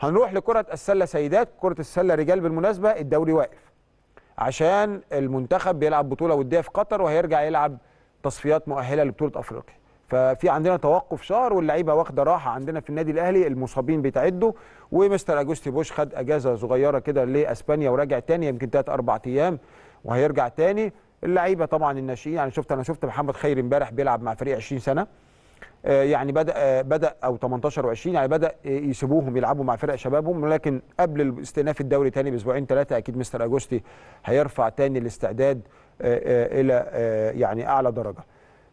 هنروح لكرة السلة سيدات كرة السلة رجال بالمناسبة الدوري واقف عشان المنتخب بيلعب بطولة ودية في قطر وهيرجع يلعب تصفيات مؤهلة لبطولة أفريقيا ففي عندنا توقف شهر واللعيبه واخده راحه عندنا في النادي الاهلي المصابين بيتعدوا ومستر اجوستي بوش خد اجازه صغيره كده لاسبانيا وراجع تاني يمكن ثلاث اربع ايام وهيرجع تاني اللعيبه طبعا الناشئين يعني شفت انا شفت محمد خير امبارح بيلعب مع فريق 20 سنه آه، يعني بدا آه، بدا او 18 و20 يعني بدا آه، يسيبوهم يلعبوا مع فرق شبابهم لكن قبل استئناف الدوري تاني باسبوعين ثلاثه اكيد مستر اجوستي هيرفع تاني الاستعداد الى يعني اعلى درجه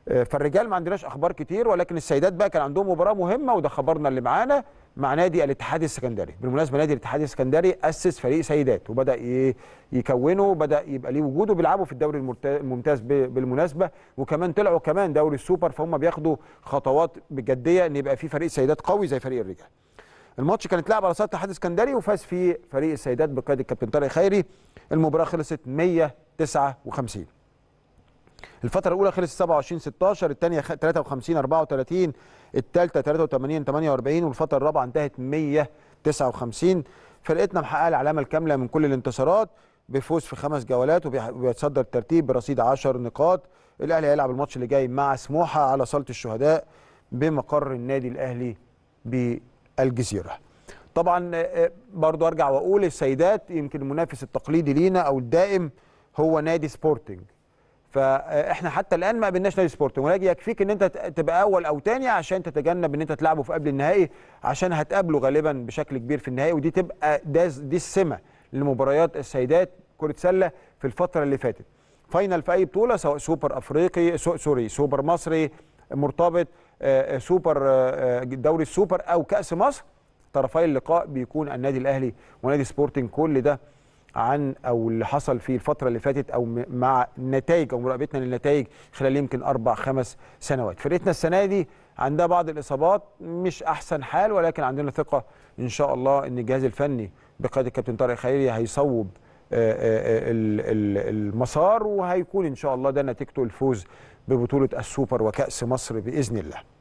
آه، فالرجال ما عندناش اخبار كتير ولكن السيدات بقى كان عندهم مباراه مهمه وده خبرنا اللي معانا مع نادي الاتحاد السكندري بالمناسبه نادي الاتحاد السكندري اسس فريق سيدات وبدا يكونه وبدا يبقى ليه وجوده بيلعبوا في الدوري الممتاز بالمناسبه وكمان طلعوا كمان دوري السوبر فهم بياخدوا خطوات بجديه ان يبقى في فريق سيدات قوي زي فريق الرجال الماتش كان اتلعب على صاله الاتحاد السكندري وفاز فيه فريق السيدات بقياده الكابتن طارق خيري المباراه خلصت 159 الفتره الاولى خلصت 27 16 الثانيه 53 34 الثالثه 83 48 والفتره الرابعه انتهت 159 فرقتنا محققه العلامه الكامله من كل الانتصارات بفوز في خمس جولات وبيتصدر الترتيب برصيد 10 نقاط الاهلي هيلعب الماتش اللي جاي مع سموحه على صاله الشهداء بمقر النادي الاهلي بالجزيره طبعا آه، آه، برضو ارجع واقول السيدات يمكن المنافس التقليدي لينا او الدائم هو نادي سبورتنج فاحنا حتى الان ما قابلناش نادي سبورتنج ولكن يكفيك ان انت تبقى اول او ثاني عشان تتجنب ان انت تلعبه في قبل النهائي عشان هتقابله غالبا بشكل كبير في النهائي ودي تبقى داز دي السمه لمباريات السيدات كره سله في الفتره اللي فاتت فاينل في اي بطوله سواء سوبر افريقي سوري سوبر مصري مرتبط آه، آه، سوبر آه، دوري السوبر او كاس مصر طرفي اللقاء بيكون النادي الاهلي ونادي سبورتنج كل ده عن او اللي حصل في الفتره اللي فاتت او مع نتائج او مراقبتنا للنتائج خلال يمكن اربع خمس سنوات فرقتنا السنه دي عندها بعض الاصابات مش احسن حال ولكن عندنا ثقه ان شاء الله ان الجهاز الفني بقياده الكابتن طارق خيري هيصوب آه، آه، آه، المسار وهيكون ان شاء الله ده نتيجته الفوز ببطوله السوبر وكاس مصر باذن الله